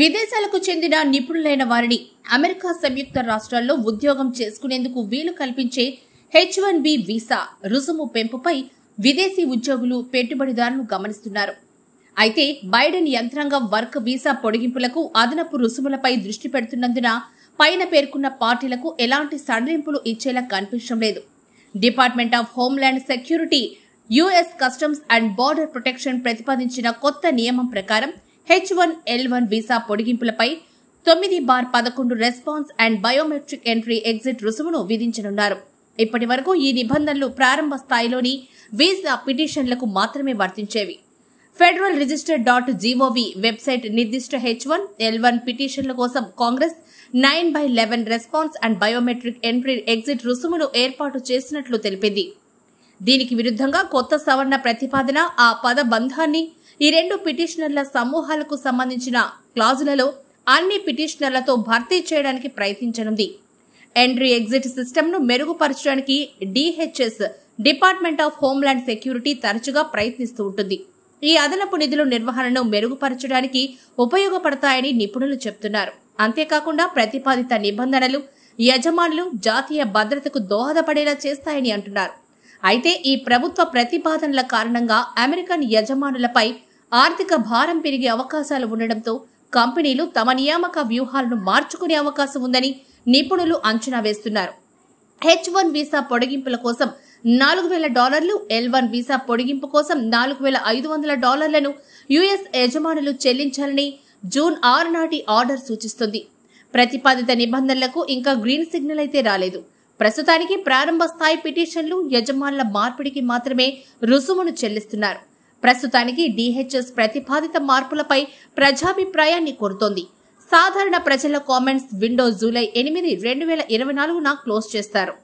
విదేశాలకు చెందిన నిపుణులైన వారిని అమెరికా సంయుక్త రాష్ట్రాల్లో ఉద్యోగం చేసుకునేందుకు వీలు కల్పించే హెచ్ వన్ బి వీసా రుసుము పెంపుపై విదేశీ ఉద్యోగులు పెట్టుబడిదారులు గమనిస్తున్నారు అయితే బైడెన్ యంత్రాంగం వర్క్ వీసా పొడిగింపులకు అదనపు రుసుములపై దృష్టి పెడుతున్నందున పైన పేర్కొన్న పార్టీలకు ఎలాంటి సడలింపులు ఇచ్చేలా కనిపించడం లేదు department of homeland security US customs and border protection ప్రతిపాదించిన కొత్త నియమం ప్రకారం H one L one visa పొడిగింపులపై తొమ్మిది బార్ పదకొండు response and biometric entry exit రుసుమును విధించనున్నారు ఇప్పటి వరకు ఈ నిబంధనలు ప్రారంభ స్థాయిలోని వీసా పిటిషన్లకు మాత్రమే వర్తించేవి federal register dot gov website నిర్దిష్ట హెచ్ వన్ ఎల్ వన్ పిటిషన్ల కోసం Congress nine by eleven response and biometric entry exit రుసుమును ఏర్పాటు చేసినట్లు తెలిపింది దీనికి విరుద్ధంగా కొత్త సవరణ ప్రతిపాదన ఆ పదబంధాన్ని ఈ రెండు పిటిషనర్ల సమూహాలకు సంబంధించిన క్లాజులలో అన్ని పిటిషనర్లతో భర్తీ చేయడానికి ప్రయత్నించనుంది ఎంట్రీ ఎగ్జిట్ సిస్టమ్ను మెరుగుపరచడానికి DHS department of homeland security తరచుగా ప్రయత్నిస్తూ ఉంటుంది ఈ అదనపు నిధుల నిర్వహణను మెరుగుపరచడానికి ఉపయోగపడతాయని నిపుణులు చెబుతున్నారు అంతేకాకుండా ప్రతిపాదిత నిబంధనలు యజమానులు జాతీయ భద్రతకు దోహదపడేలా చేస్తాయని అంటున్నారు అయితే ఈ ప్రభుత్వ ప్రతిపాదనల కారణంగా అమెరికన్ యజమానులపై ఆర్థిక భారం పెరిగే అవకాశాలు ఉండడంతో కంపెనీలు తమ నియామక వ్యూహాలను మార్చుకునే అవకాశం ఉందని నిపుణులు అంచనా వేస్తున్నారు హెచ్ వన్ వీసా పొడిగింపుల కోసం నాలుగు వేల డాలర్లు ఎల్ వన్ వీసా పొడిగింపు కోసం నాలుగు వేల ఐదు వందల డాలర్లను యుఎస్ యజమానులు చెల్లించాలని జూన్ ఆరు నాటి ఆర్డర్ సూచిస్తుంది ప్రతిపాదిత నిబంధనలకు ఇంకా గ్రీన్ సిగ్నల్ అయితే రాలేదు ప్రస్తుతానికి ప్రారంభ స్థాయి పిటిషన్లు యజమానుల మార్పిడికి మాత్రమే రుసుమును చెల్లిస్తున్నారు ప్రస్తుతానికి డిహెచ్ఎస్ ప్రతిపాదిత మార్పులపై ప్రజాభిప్రాయాన్ని కోరుతోంది సాధారణ ప్రజల కామెంట్స్ విండో జూలై ఎనిమిది రెండు వేల ఇరవై నాలుగున క్లోజ్ చేస్తారు